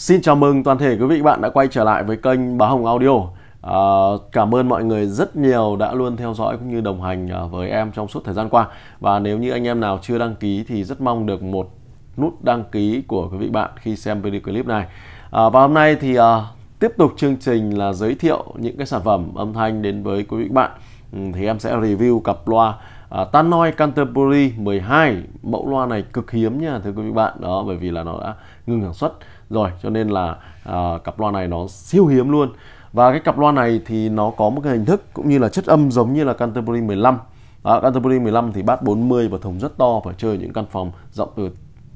Xin chào mừng toàn thể quý vị bạn đã quay trở lại với kênh Bá Hồng Audio. À, cảm ơn mọi người rất nhiều đã luôn theo dõi cũng như đồng hành à, với em trong suốt thời gian qua. Và nếu như anh em nào chưa đăng ký thì rất mong được một nút đăng ký của quý vị bạn khi xem video clip này. À, và hôm nay thì à, tiếp tục chương trình là giới thiệu những cái sản phẩm âm thanh đến với quý vị bạn. Ừ, thì em sẽ review cặp loa à, Tannoy Canterbury 12. Mẫu loa này cực hiếm nha thưa quý vị bạn đó bởi vì là nó đã ngừng sản xuất rồi cho nên là à, cặp loa này nó siêu hiếm luôn và cái cặp loa này thì nó có một cái hình thức cũng như là chất âm giống như là Canterbury 15 à, Canterbury 15 thì bass 40 và thùng rất to phải chơi những căn phòng rộng từ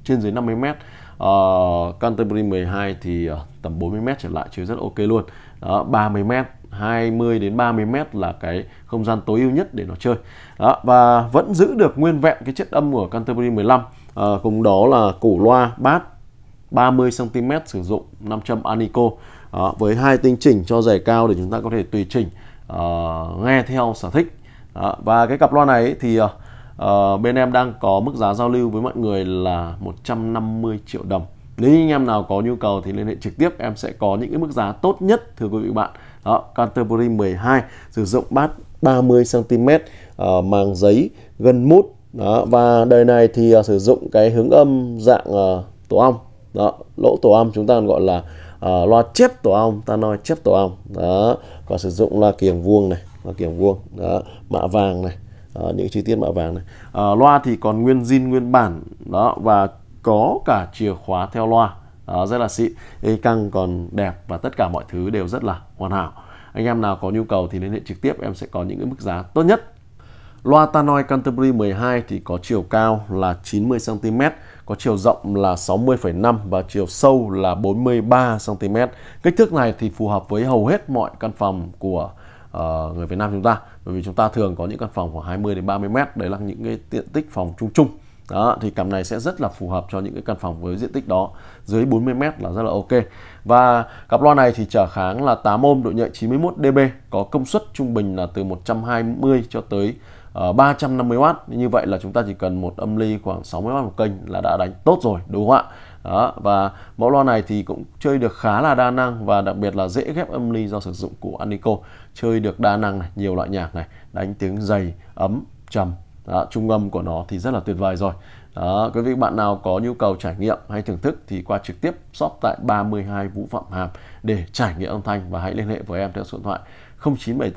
trên dưới 50 mét uh, Canterbury 12 thì uh, tầm 40 mét trở lại chơi rất ok luôn đó, 30 mét 20 đến 30 mét là cái không gian tối ưu nhất để nó chơi đó, và vẫn giữ được nguyên vẹn cái chất âm của Canterbury 15 à, ờ, cùng đó là cổ loa bát 30cm sử dụng 500 Anico đó, với hai tinh chỉnh cho giày cao để chúng ta có thể tùy chỉnh uh, nghe theo sở thích đó, và cái cặp loa này thì uh, bên em đang có mức giá giao lưu với mọi người là 150 triệu đồng nếu như anh em nào có nhu cầu thì liên hệ trực tiếp em sẽ có những cái mức giá tốt nhất thưa quý vị bạn đó Canterbury 12 sử dụng bát 30 cm uh, màng giấy gần mút đó và đời này thì uh, sử dụng cái hướng âm dạng uh, tổ ong đó lỗ tổ ong chúng ta còn gọi là uh, loa chép tổ ong ta nói chép tổ ong đó và sử dụng loa kiềng vuông này loa kiềng vuông đó mạ vàng này đó, ờ, những chi tiết mạ vàng này uh, loa thì còn nguyên zin nguyên bản đó và có cả chìa khóa theo loa đó, rất là xịn cây căng còn đẹp và tất cả mọi thứ đều rất là hoàn hảo anh em nào có nhu cầu thì liên hệ trực tiếp em sẽ có những cái mức giá tốt nhất Loa Tannoy Canterbury 12 thì có chiều cao là 90 cm, có chiều rộng là 60,5 và chiều sâu là 43 cm. Kích thước này thì phù hợp với hầu hết mọi căn phòng của uh, người Việt Nam chúng ta, bởi vì chúng ta thường có những căn phòng khoảng 20 đến 30 mét đấy là những cái tiện tích phòng chung chung. Đó, thì cặp này sẽ rất là phù hợp cho những cái căn phòng với diện tích đó dưới 40 mét là rất là ok. Và cặp loa này thì trở kháng là 8 ohm, độ nhạy 91 dB, có công suất trung bình là từ 120 cho tới 350W ờ, như vậy là chúng ta chỉ cần một âm ly khoảng 60W một kênh là đã đánh tốt rồi đúng không ạ đó, và mẫu loa này thì cũng chơi được khá là đa năng và đặc biệt là dễ ghép âm ly do sử dụng của Anico chơi được đa năng này nhiều loại nhạc này đánh tiếng dày ấm trầm đó, trung âm của nó thì rất là tuyệt vời rồi đó, quý vị bạn nào có nhu cầu trải nghiệm hay thưởng thức thì qua trực tiếp shop tại 32 Vũ Phạm Hàm để trải nghiệm âm thanh và hãy liên hệ với em theo số điện thoại 0978